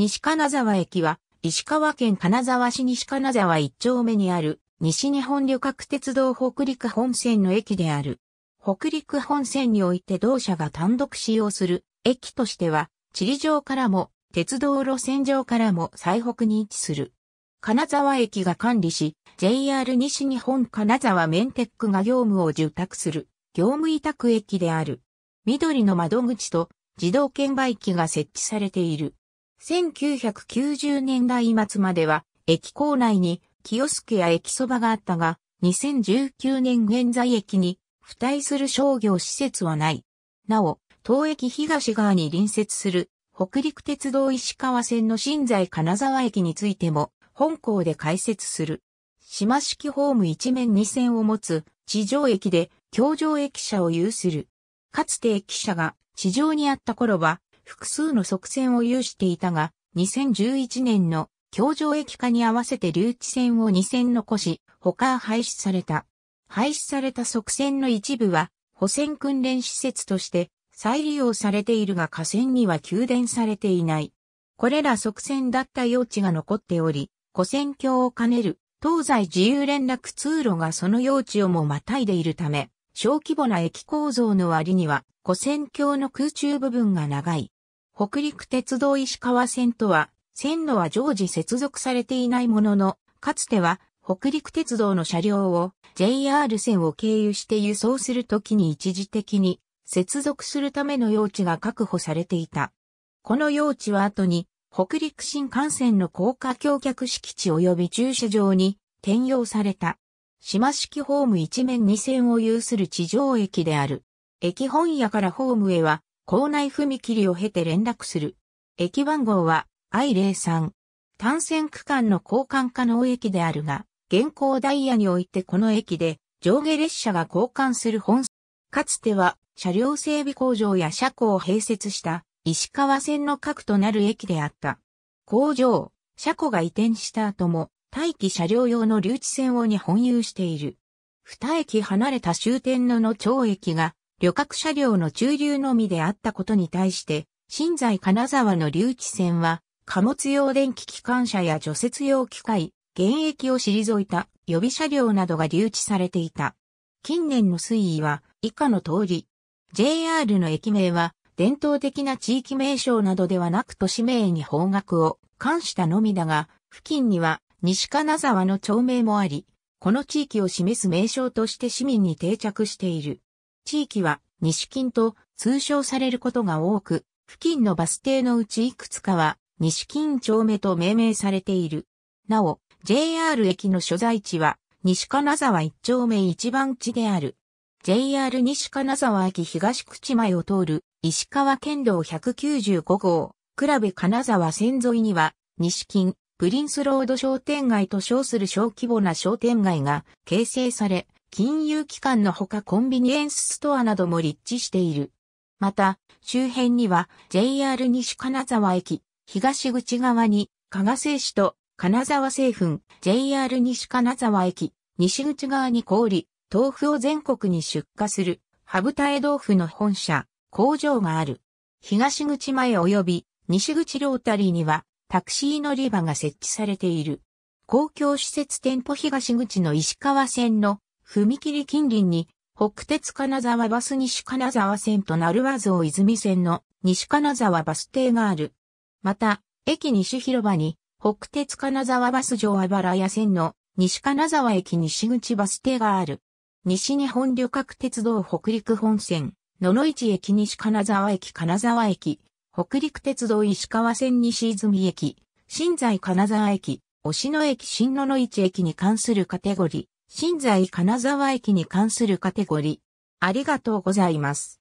西金沢駅は、石川県金沢市西金沢一丁目にある、西日本旅客鉄道北陸本線の駅である。北陸本線において同社が単独使用する駅としては、地理上からも、鉄道路線上からも最北に位置する。金沢駅が管理し、JR 西日本金沢メンテックが業務を受託する、業務委託駅である。緑の窓口と自動券売機が設置されている。1990年代末までは、駅構内に、キオスや駅そばがあったが、2019年現在駅に、付帯する商業施設はない。なお、当駅東側に隣接する、北陸鉄道石川線の新在金沢駅についても、本校で開設する。島式ホーム一面二線を持つ地上駅で、橋上駅舎を有する。かつて駅舎が地上にあった頃は、複数の側線を有していたが、2011年の京城駅化に合わせて留置線を2線残し、他廃止された。廃止された側線の一部は、補線訓練施設として再利用されているが河川には給電されていない。これら側線だった用地が残っており、古線橋を兼ねる東西自由連絡通路がその用地をもまたいでいるため、小規模な駅構造の割には古線橋の空中部分が長い。北陸鉄道石川線とは、線路は常時接続されていないものの、かつては北陸鉄道の車両を JR 線を経由して輸送するときに一時的に接続するための用地が確保されていた。この用地は後に北陸新幹線の高架橋脚敷地及び駐車場に転用された。島式ホーム一面二線を有する地上駅である。駅本屋からホームへは校内踏切を経て連絡する。駅番号は I03。単線区間の交換可能駅であるが、現行ダイヤにおいてこの駅で上下列車が交換する本、かつては車両整備工場や車庫を併設した石川線の核となる駅であった。工場、車庫が移転した後も待機車両用の留置線をに本有している。二駅離れた終点の野町駅が旅客車両の駐留のみであったことに対して、新在金沢の留置線は、貨物用電気機関車や除雪用機械、現役を退いた予備車両などが留置されていた。近年の推移は以下の通り、JR の駅名は伝統的な地域名称などではなく都市名に方角を冠したのみだが、付近には西金沢の町名もあり、この地域を示す名称として市民に定着している。地域は西近と通称されることが多く、付近のバス停のうちいくつかは西近町目と命名されている。なお、JR 駅の所在地は西金沢一丁目一番地である。JR 西金沢駅東口前を通る石川県道195号、比部金沢線沿いには西近プリンスロード商店街と称する小規模な商店街が形成され、金融機関のほかコンビニエンスストアなども立地している。また、周辺には JR 西金沢駅、東口側に、加賀製紙と金沢製粉、JR 西金沢駅、西口側に氷、豆腐を全国に出荷する、羽二重豆腐の本社、工場がある。東口前及び西口ロータリーには、タクシー乗り場が設置されている。公共施設店舗東口の石川線の踏切近隣に、北鉄金沢バス西金沢線と鳴和像泉線の西金沢バス停がある。また、駅西広場に、北鉄金沢バス上あばらや線の西金沢駅西口バス停がある。西日本旅客鉄道北陸本線、野々市駅西金沢駅金沢駅、北陸鉄道石川線西泉駅、新在金沢駅、押野駅新野々市駅に関するカテゴリー。新在金沢駅に関するカテゴリー。ありがとうございます。